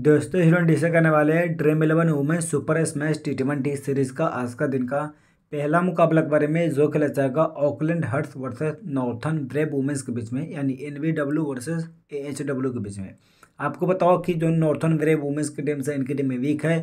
दोस्तों हीरो डिसे करने वाले Dream Eleven women super smash T twenty series का आज का दिन का पहला मुकाबला के बारे में जो खेला जाएगा Auckland Hearts versus Northern Brave women's के बीच में यानी N V W versus A H W के बीच में आपको बताओ कि जो नॉर्थन ब्रेव वुमेन्स की टीम से इनकी टीम वीक है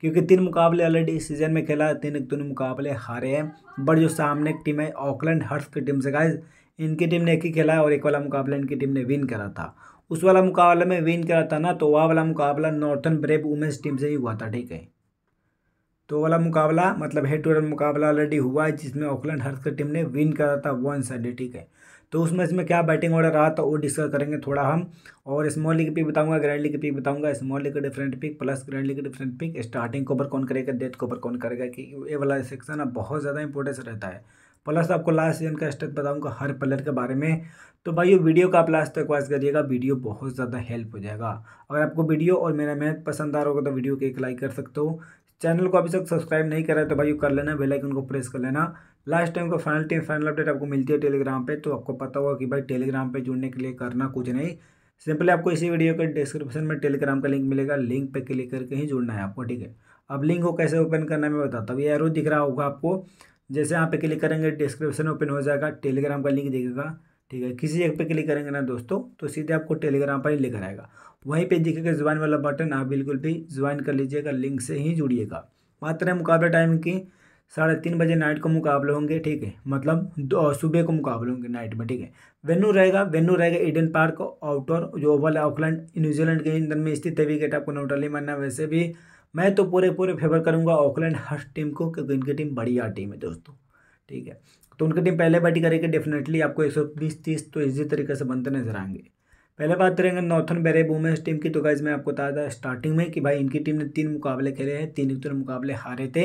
क्योंकि तीन मुकाबले ऑलरेडी इस सीजन में खेला तीन तीन मुकाबले हारे हैं बट जो सामने की टीम है ऑकलैंड हर्ट्स की टीम से गाइज इनकी टीम ने एक ही खेला है और एक वाला मुकाबला इनकी टीम ने विन करा था उस वाला मुकाबला में विन करा था ना तो वह वाला मुकाबला नॉर्थन ब्रेब वुमेंस टीम से ही हुआ था ठीक है तो वाला मुकाबला मतलब हेड टू हेड मुकाबला ऑलरेडी हुआ है जिसमें ओखलैंड की टीम ने विन करा था वन साइड ठीक है तो उस मैच में क्या बैटिंग ऑर्डर रहा था तो वो डिस्कस करेंगे थोड़ा हम और स्मॉल लीग पिक बताऊंगा ग्रैंड लीग पिक बताऊंगा small league different pick plus grand league different pick starting cover कौन करेगा डेथ कवर कौन करेगा कि ये वाला सेक्शन अब बहुत ज़्यादा इंपॉर्टेंस रहता है प्लस आपको लास्ट सीजन का स्टेप बताऊंगा हर प्लेयर के बारे में तो भाई ये वीडियो का आप लास्ट तक वॉच करिएगा वीडियो बहुत ज़्यादा हेल्प हो जाएगा अगर आपको वीडियो और मेरा मेहनत पसंद आ रहा होगा तो वीडियो को एक लाइक कर सकते हो चैनल को अभी तक सब्सक्राइब नहीं करा है तो भाई कर लेना बेल आइकन को प्रेस कर लेना लास्ट टाइम का फाइनल टाइम फाइनल अपडेट आपको मिलती है टेलीग्राम पे तो आपको पता होगा कि भाई टेलीग्राम पे जुड़ने के लिए करना कुछ नहीं सिंपली आपको इसी वीडियो के डिस्क्रिप्शन में टेलीग्राम का लिंक मिलेगा लिंक पर क्लिक करके ही जुड़ना है आपको ठीक है अब लिंक को कैसे ओपन करना है मैं बताता हूँ ये एरो दिख रहा होगा आपको जैसे यहाँ पे क्लिक करेंगे डिस्क्रिप्शन ओपन हो जाएगा टेलीग्राम का लिंक देखेगा ठीक है किसी जगह पे क्लिक करेंगे ना दोस्तों तो सीधे आपको टेलीग्राम पर ही लिख आएगा वहीं पे दिखेगा ज्वाइन वाला बटन आप बिल्कुल भी ज्वाइन कर लीजिएगा लिंक से ही जुड़िएगा मात्र है मुकाबला टाइम की साढ़े तीन बजे नाइट को मुकाबले होंगे ठीक है मतलब सुबह को मुकाबले होंगे नाइट में ठीक है वेन्यू रहेगा वेन्यू रहेगा ईडन पार्क आउटडोर जो ओवल ऑकलैंड न्यूजीलैंड के अंदर में स्थित है विकेट आपको नोटली मानना वैसे भी मैं तो पूरे पूरे फेवर करूंगा ऑकलैंड हर टीम को क्योंकि इनकी टीम बढ़िया टीम है दोस्तों ठीक है तो उनकी टीम पहले बैटिंग करेगी डेफिनेटली आपको एक सौ बीस तीस तो इसी तरीके से बनते नजर आएंगे पहले बात करेंगे नॉर्थन बेरे वुमेंस टीम की तो गाइज मैं आपको बता था स्टार्टिंग में कि भाई इनकी टीम ने तीन मुकाबले खेले हैं तीन तीन मुकाबले हारे थे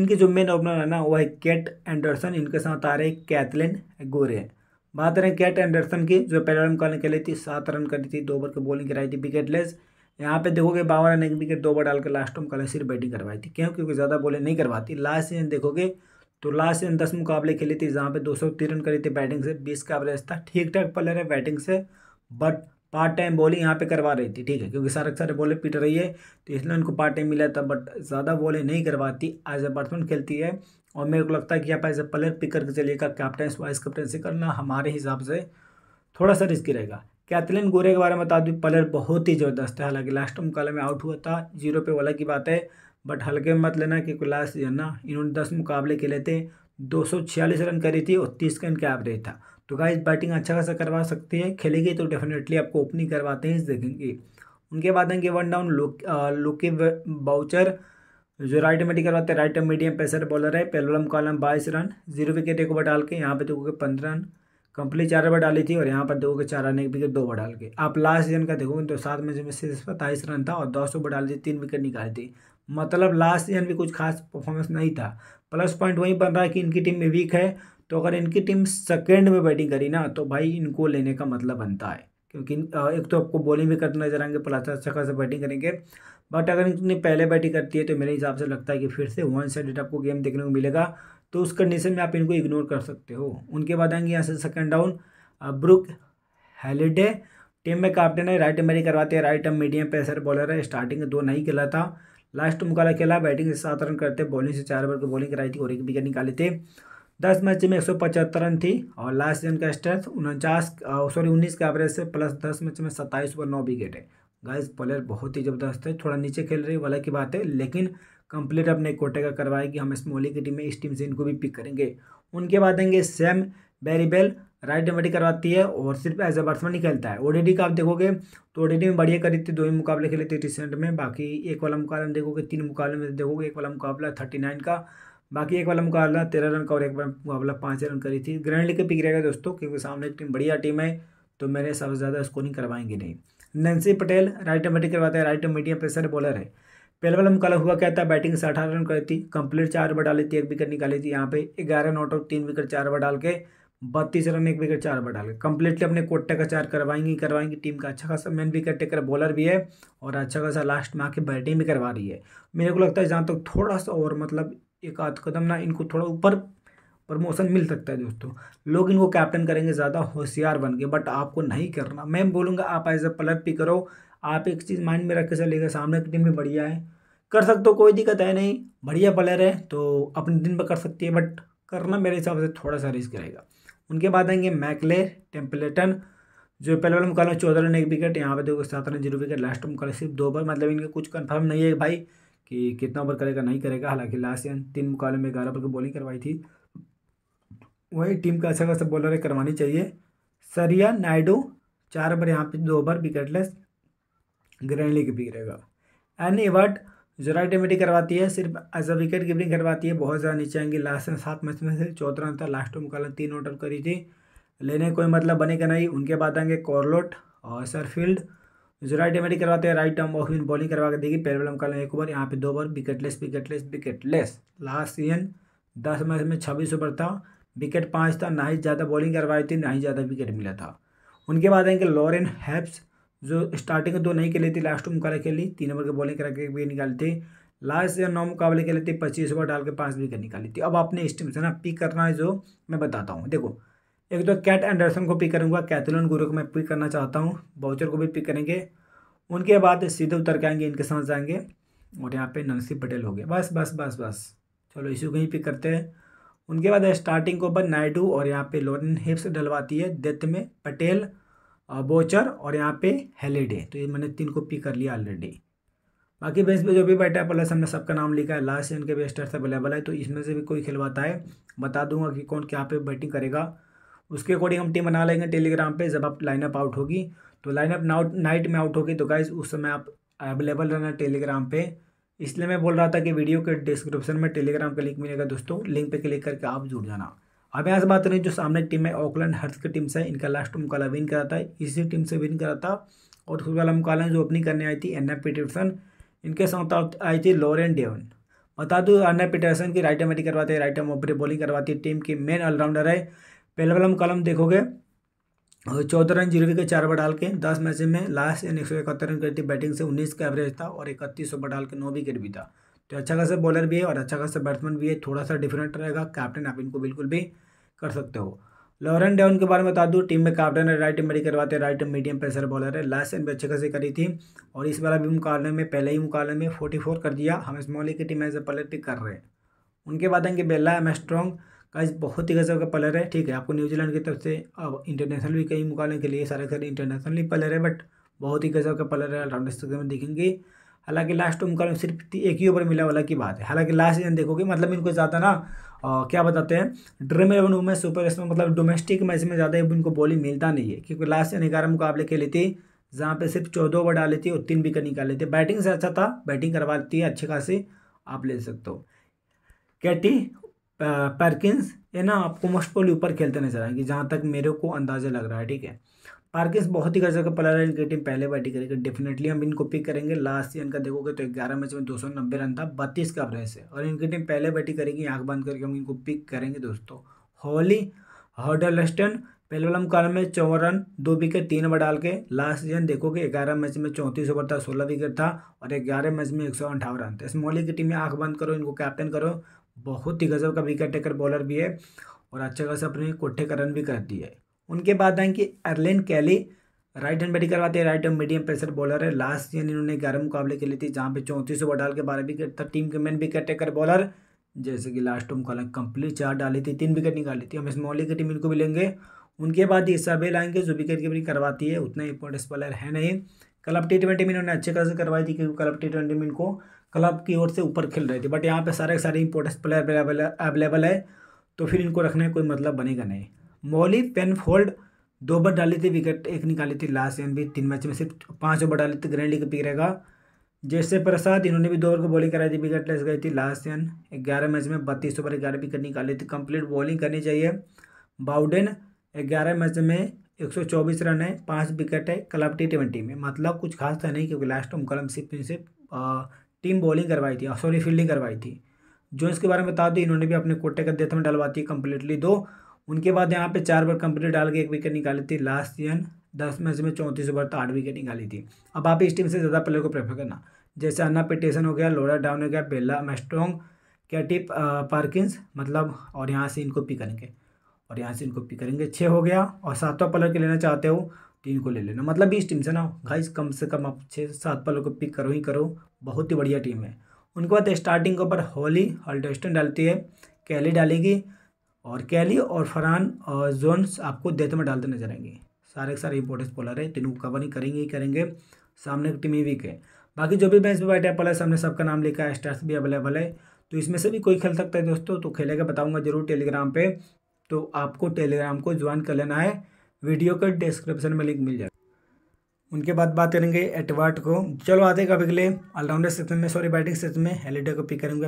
इनके जो मेन ओपनर है ना वो है कैट एंडरसन इनके साथ आ रहे कैथलिन गोरे बात करें कैट एंडरसन की जो पहले मुकाबले खेली थी सात रन करी थी दो ओवर की बॉलिंग कराई थी विकेटलेस यहाँ पे देखोगे बावन रन एक विकेट दो बार डालकर लास्ट में कल सिर्फ बैटिंग करवाई थी क्यों क्योंकि ज़्यादा बॉलिंग नहीं करवाती लास्ट सीजन देखोगे तो लास्ट सीजन दस मुकाबले खेले थे जहाँ पे दो सौ रन करी थी बैटिंग से बीस का एवरेज था ठीक ठाक प्लेयर है बैटिंग से बट पार्ट टाइम बॉलिंग यहाँ पे करवा रही थी ठीक है क्योंकि सारे सारे बॉलर पिट रही है तो इसलिए उनको पार्ट टाइम मिला था बट ज़्यादा बॉलिंग नहीं करवाती एज ए बैट्समैन खेलती है और मेरे को लगता है कि आप एज ए प्लेयर पिक करके चलिएगा कैप्टन वाइस कैप्टनसी करना हमारे हिसाब से थोड़ा सा रिस्की रहेगा कैथलिन गोरे के बारे में बता दूँ प्लेयर बहुत ही ज़बरदस्त है हालांकि लास्ट टाइम मुकाबले में आउट हुआ था जीरो पे वाला की बात है बट हल्के मत लेना क्योंकि लास्ट जाना ना इन्होंने दस मुकाबले खेले थे दो रन करी थी और तीस का इनका एवरेज था तो गाइज बैटिंग अच्छा खासा करवा सकती है खेलेगी तो डेफिनेटली आपको ओपनिंग करवाते हैं देखेंगे उनके बाद आएंगे वन डाउन लुकी बाउचर जो राइट में करवाते हैं राइट मीडियम पेसर बॉलर है पहला कॉलम बाईस रन जीरो विकेट एक ओवर डाल के यहाँ पे देखोगे तो पंद्रह रन कंपनी चार बार डाली थी और यहाँ पर देखोगे चार आने के विकेट दो बार डाल के आप लास्ट सीजन का देखोगे तो सात में से सत्ताईस रन था और दस ओवर डाली थी तीन विकेट निकाली थी मतलब लास्ट सीजन भी कुछ खास परफॉर्मेंस नहीं था प्लस पॉइंट वहीं बन रहा है कि इनकी टीम में वीक है तो अगर इनकी टीम सेकेंड में बैटिंग करी ना तो भाई इनको लेने का मतलब बनता है क्योंकि एक तो आपको बॉलिंग भी करते नजर आएंगे प्लस अच्छा खासा बैटिंग करेंगे बट अगर इनकी पहले बैटिंग करती है तो मेरे हिसाब से लगता है कि फिर से वन साइडेड आपको गेम देखने को मिलेगा तो उस कंडीशन में आप इनको इग्नोर कर सकते हो उनके बाद आएंगे यहाँ से second down Brooke Halliday team में कैप्टन है राइट मेरी करवाते हैं राइट मीडियम पेसर बॉलर है स्टार्टिंग दो नहीं खेला था लास्ट मुकाबला खेला बैटिंग से सात रन करते बॉलिंग से चार ओवर की बॉलिंग कराई थी और एक विकेट निकाले थे दस मैच में एक सौ पचहत्तर रन थी और लास्ट रन का स्ट्रेंथ उनचास सॉरी उन्नीस के एवरेज से प्लस दस मैच में सत्ताईस ओवर नौ विकेट है गाइस प्लेयर बहुत ही ज़बरदस्त है थोड़ा नीचे खेल रही वाला की बात है लेकिन कंप्लीट अपने कोटे का करवाया कि हम इस की टीम में इस टीम से इनको भी पिक करेंगे उनके बाद आएंगे सैम बेरीबेल राइट डिमेटी करवाती है और सिर्फ एज ए बैट्समैन ही खेलता है ओडीडी का आप देखोगे तो ओडीडी में बढ़िया करी थी दो ही मुकाबले खेले थे रिसेंट में बाकी एक वाला मुकाबला में देखोगे तीन मुकाबले में देखोगे एक वाला मुकाबला थर्टी नाइन का बाकी एक वाला मुकाबला तेरह रन का और एक मुकाबला पाँच रन करी थी ग्रैंड लीग के पिक रहेगा दोस्तों क्योंकि सामने एक टीम बढ़िया टीम है तो मेरे सबसे ज़्यादा स्कोरिंग करवाएंगे नहीं नैन्सी पटेल राइट मीडियम करवाते हैं राइट मीडियम प्रेशर बॉलर है पहले वाला मुकाबला हुआ क्या था बैटिंग से अठारह रन करी थी कंप्लीट चार ओवर डाली थी एक विकेट निकाली थी यहाँ पे ग्यारह नॉट आउट तीन विकेट चार ओवर डाल के बत्तीस रन एक विकेट चार ओवर डाल के कंप्लीटली अपने कोटे का चार करवाएंगी करवाएंगी टीम का अच्छा खासा मेन विकेट टेकर बॉलर भी है और अच्छा खासा लास्ट में आके बैटिंग भी करवा रही है मेरे को लगता है जहाँ तक थोड़ा सा और मतलब एक आध कदम ना इनको थोड़ा ऊपर प्रमोशन मिल सकता है दोस्तों लोग इनको कैप्टन करेंगे ज़्यादा होशियार बन के बट आपको नहीं करना मैं बोलूँगा आप एज अ प्लर भी करो आप एक चीज़ माइंड में रख के चलेगा सामने की टीम भी बढ़िया है कर सकते हो कोई दिक्कत है नहीं बढ़िया प्लेयर है तो अपने दिन पर कर सकती है बट करना मेरे हिसाब से थोड़ा सा रिस्क रहेगा उनके बाद आएंगे मैकले टेम्पलेटन जो पहले वाले मुकाबले चौदह रन एक विकेट यहाँ पे देखो सात रन जीरो विकेट लास्ट मुकाबले सिर्फ दो ओवर मतलब इनके कुछ कंफर्म नहीं है भाई कि कितना ओवर करेगा नहीं करेगा हालांकि लास्ट तीन मुकाबले में ग्यारह ओवर की बॉलिंग करवाई थी वही टीम का अच्छा खासा बॉलर करवानी चाहिए सरिया नायडू चार ओवर यहाँ पे दो ओवर विकेटलेस ग्रैंड लीग भी रहेगा एनी एवर्ट जोराइट एमिटी करवाती है सिर्फ एज अ विकेट कीपिंग करवाती है बहुत ज़्यादा नीचे आएंगे लास्ट में सात मैच में से चौथा रन था लास्ट में मुकालन तीन ऑर्डर करी थी लेने कोई मतलब बनेगा नहीं उनके बाद आएंगे कॉर्लोट और सरफील्ड जोराइट एमिटी करवाते हैं राइट टर्म ऑफ बॉलिंग करवा के देगी पहले बॉल एक ओवर यहाँ पे दो over wicketless wicketless wicketless last season दस मैच में छब्बीस ओवर था विकेट पाँच था ना ही ज़्यादा बॉलिंग करवाई थी ना ही ज़्यादा विकेट मिला था उनके बाद आएंगे लॉरेन हैप्स जो स्टार्टिंग में दो नहीं खेली थी लास्ट में मुकाबले खेली तीन ओवर के बॉलिंग करा के भी निकाली थी लास्ट या नौ मुकाबले खेले थे पच्चीस ओवर डाल के पाँच विकेट निकाली थी अब आपने स्टीम से ना पिक करना है जो मैं बताता हूँ देखो एक तो कैट एंडरसन को पिक करूँगा कैथलिन गुरु को मैं पिक करना चाहता हूँ बाउचर को भी पिक करेंगे उनके बाद सीधे उतर के आएंगे इनके साथ जाएंगे और यहाँ पे ननसी पटेल हो गए बस बस बस बस चलो इसी को ही पिक करते हैं उनके बाद स्टार्टिंग के ऊपर नायडू और यहाँ पे लोरन हिप्स डलवाती है डेथ में पटेल बोचर और यहाँ पे हेलीडे तो ये मैंने तीन को पिक कर लिया ऑलरेडी बाकी बेस्ट पे जो भी बैठा है प्लस हमने सबका नाम लिखा है लास्ट इनके बेस्टर्स अवेलेबल है तो इसमें से भी कोई खिलवाता है बता दूंगा कि कौन क्या पे बैटिंग करेगा उसके अकॉर्डिंग हम टीम बना लेंगे टेलीग्राम पे जब आप लाइनअप आउट होगी तो लाइनअप नाउट नाइट में आउट होगी तो गाइज उस समय आप अवेलेबल रहना टेलीग्राम पे इसलिए मैं बोल रहा था कि वीडियो के डिस्क्रिप्शन में टेलीग्राम का लिंक मिलेगा दोस्तों लिंक पे क्लिक करके आप जुड़ जाना अब यहाँ से बात करें जो सामने टीम है ऑकलैंड हर्थ की टीम से इनका लास्ट मुकाबला विन करा था इसी टीम से विन करा था और उसके वाला मुकाबला जो ओपनिंग करने आई थी एन पीटरसन इनके साथ आई थी लॉरेन डेवन बता दो एन पीटरसन की राइट एम करवाते राइट एम ओपरी बॉलिंग करवाती है टीम के मेन ऑलराउंडर है पहले वाला मुकालम देखोगे और चौदह रन जीरो के चार ओवर डाल के दस मैच में लास्ट इन एक सौ इकहत्तर रन करती बैटिंग से उन्नीस का एवरेज था और इकतीस ओवर डाल के नौ विकेट भी था तो अच्छा खासा बॉलर भी है और अच्छा खासा बैट्समैन भी है थोड़ा सा डिफरेंट रहेगा कैप्टन आप इनको बिल्कुल भी कर सकते हो लॉरेन डाउन के बारे में बता दूँ टीम में कैप्टन है राइट मिड करवाते हैं राइट मीडियम प्रेशर बॉलर है लास्ट इन भी अच्छे खासी करी थी और इस बार अभी मुकाबले में पहले ही मुकाबले में फोर्टी फोर कर दिया हम स्मॉली की टीम एज ए पलट पिक कर रहे हैं उनके बाद आएंगे बेला एम स्ट्रॉन्ग गाइज बहुत ही गजब का प्लेयर है ठीक है आपको न्यूजीलैंड की तरफ से अब इंटरनेशनल भी कई मुकाबले के लिए सारे सारे इंटरनेशनली प्लेयर है बट बहुत ही गजब का प्लेयर है ऑलराउंडर स्तर में देखेंगे हालांकि लास्ट मुकाबले में सिर्फ एक ही ओवर मिला वाला की बात है हालांकि लास्ट सीजन देखोगे मतलब इनको ज़्यादा ना आ, क्या बताते हैं ड्रीम इलेवन वुमेन सुपर इसमें मतलब डोमेस्टिक मैच में ज़्यादा इनको बॉलिंग मिलता नहीं है क्योंकि लास्ट सीजन ग्यारह मुकाबले खेली थी जहाँ पे सिर्फ चौदह ओवर डाली थी और तीन विकेट निकाले थे बैटिंग से अच्छा था बैटिंग करवाती है अच्छे खासी आप ले सकते हो कैटी पार्किंस ये ना आपको मोस्ट पोली ऊपर खेलते नजर आएंगे जहाँ तक मेरे को अंदाज़ा लग रहा है ठीक है पार्किंस बहुत ही गजब का है की टीम पहले बैटिंग करेगी डेफिनेटली हम इनको पिक करेंगे लास्ट सीजन का देखोगे तो ग्यारह मैच में दो सौ नब्बे रन था बत्तीस का एवरेज है और इनकी टीम पहले बैटिंग करेगी आँख बंद करके हम इनको पिक करेंगे दोस्तों हॉली हॉडलस्टन पहले वाला मुकाबले में चौवन रन दो विकेट तीन ओवर डाल के लास्ट सीजन देखोगे ग्यारह मैच में चौंतीस ओवर था सोलह विकेट था और ग्यारह मैच में एक सौ अंठावन रन था इस मोहली की टीम में आंख बंद करो इनको कैप्टन करो बहुत ही गजब का विकेट टेकर बॉलर भी है और अच्छे खासे अपने कोठे का रन भी कर है उनके बाद आएंगे Arlene Kelly right hand batting करवाते हैं right hand medium pressure bowler है लास्ट ईयर इन्होंने ग्यारह मुकाबले खेले थे जहाँ पे चौंतीस ओवर डाल के बारह विकेट था टीम के मेन विकेट टेकर बॉलर जैसे कि लास्ट मुकाबला कंप्लीट चार डाली थी तीन विकेट निकाली थी हम इस की टीम इनको भी लेंगे उनके बाद इसाबेल आएंगे जो विकेट कीपिंग करवाती है उतना इंपॉर्टेंस बॉलर है नहीं क्लब टी ट्वेंटी में इन्होंने अच्छे खासे करवाई थी क्योंकि क्लब टी ट्वेंटी में इनको क्लब की ओर से ऊपर खेल रहे थे बट यहाँ पे सारे के सारे इंपोर्टेंस प्लेयर अवेलेबल है तो फिर इनको रखने का कोई मतलब बनेगा नहीं मोहली पेनफोल्ड दो ओवर डाली थी विकेट एक निकाली थी लास्ट एन भी तीन मैच में सिर्फ पाँच ओवर डाली थी ग्रैंड लीग पिक रहेगा जैसे प्रसाद इन्होंने भी दो ओवर को बॉलिंग कराई थी विकेट लेस गई थी लास्ट एन ग्यारह मैच में बत्तीस ओवर ग्यारह विकेट निकाली थी कंप्लीट बॉलिंग करनी चाहिए बाउडेन ग्यारह मैच में एक सौ चौबीस रन है पाँच विकेट है क्लब टी ट्वेंटी में मतलब कुछ खास था तो नहीं क्योंकि लास्ट में कलम सिर्फ सिर्फ टीम बॉलिंग करवाई थी सॉरी फील्डिंग करवाई थी जो इसके बारे में बता दें इन्होंने भी अपने कोटे का डेथ में डलवाती है कम्प्लीटली दो उनके बाद यहाँ पे चार बार कंप्लीट डाल के एक विकेट निकाली थी लास्ट सीजन दस मैच में चौंतीस ओवर तो आठ विकेट निकाली थी अब आप इस टीम से ज़्यादा प्लेयर को प्रेफर करना जैसे अन्ना पिटेसन हो गया लोरा डाउन हो गया बेला मेस्टोंग कैटिप पार्किंस मतलब और यहाँ से इनको पिक करेंगे और यहाँ से इनको पिक करेंगे छः हो गया और सातवा प्लेयर के लेना चाहते हो टीम को ले लेना मतलब बीस टीम से ना गाइस कम से कम आप छः सात पलों को पिक करो ही करो बहुत ही बढ़िया टीम है उनके बाद स्टार्टिंग के ऊपर होली हल्टेस्टन डालती है कैली डालेगी और कैली और फरहान और जोन्स आपको देते में डालते नजर आएंगे सारे के सारे इंपोर्टेंस बॉलर है तीनों को कवर ही करेंगे ही करेंगे सामने की टीम ही वीक है बाकी जो भी बैच भी बैठे पल है सामने सबका नाम लिखा है स्टार्स भी अवेलेबल है तो इसमें से भी कोई खेल सकता है दोस्तों तो खेलेगा बताऊँगा जरूर टेलीग्राम पर तो आपको टेलीग्राम को ज्वाइन कर लेना है वीडियो का डिस्क्रिप्शन में लिंक मिल जाएगा उनके बाद बात करेंगे एटवर्ट को चलो आते हैं कभी के लिए ऑलराउंडर सिस्टम में सॉरी बैटिंग सिस्टम में हेलीडे को पिक करेंगे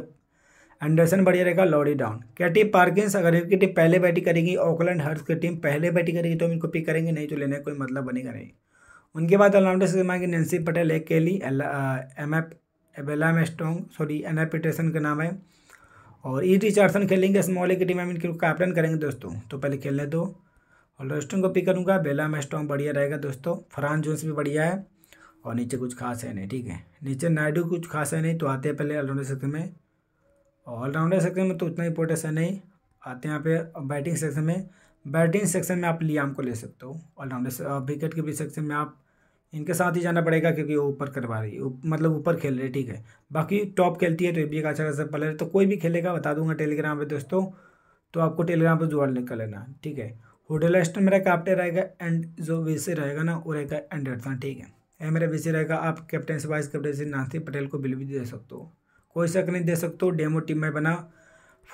एंडरसन बढ़िया रहेगा लॉरी डाउन कैटी पार्किंस अगर इनकी टीम पहले बैटिंग करेगी ऑकलैंड हर्स की टीम पहले बैटिंग करेगी तो हम इनको पिक करेंगे नहीं तो लेने कोई मतलब बनेगा नहीं उनके बाद ऑलराउंडर सिस्टम आएंगे नेंसी पटेल एक केली एम एफ एबेलाम strong sorry N F Peterson का नाम है और ई e चार्सन खेलेंगे स्मॉल की टीम हम इनकी कैप्टन करेंगे दोस्तों तो पहले खेलने दो ऑलरेस्टन को पिक करूँगा बेला मेस्टॉम बढ़िया रहेगा दोस्तों फरान जोन्स भी बढ़िया है और नीचे कुछ खास है नहीं ठीक है नीचे नायडू कुछ खास है नहीं तो आते हैं पहले ऑलराउंडर सेक्शन में ऑलराउंडर सेक्शन में तो उतना इंपॉर्टेंस है नहीं आते हैं यहाँ पे बैटिंग सेक्शन में बैटिंग सेक्शन में आप लियाम को ले सकते हो ऑलराउंडर विकेट के भी सेक्शन में आप इनके साथ ही जाना पड़ेगा क्योंकि वो ऊपर करवा रही है मतलब ऊपर खेल रही है ठीक है बाकी टॉप खेलती है तो ये भी एक अच्छा खासा प्लेयर तो कोई भी खेलेगा बता दूंगा टेलीग्राम पर दोस्तों तो आपको टेलीग्राम पर ज्वाइन कर लेना ठीक है होडलास्टन मेरा कैप्टन रहेगा एंड जो वीसी रहेगा ना वो रहेगा एंडरसन ठीक है ये मेरा वीसी रहेगा आप कैप्टन से वाइस कैप्टन से नासिर पटेल को बिल भी दे सकते हो कोई शक नहीं दे सकते हो डेमो टीम में बना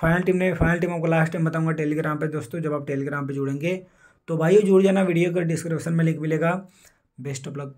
फाइनल टीम ने फाइनल टीम आपको लास्ट टाइम बताऊंगा टेलीग्राम पर दोस्तों जब आप टेलीग्राम पर जुड़ेंगे तो भाई जुड़ जाना वीडियो का डिस्क्रिप्शन में लिंक मिलेगा बेस्ट ऑफ लक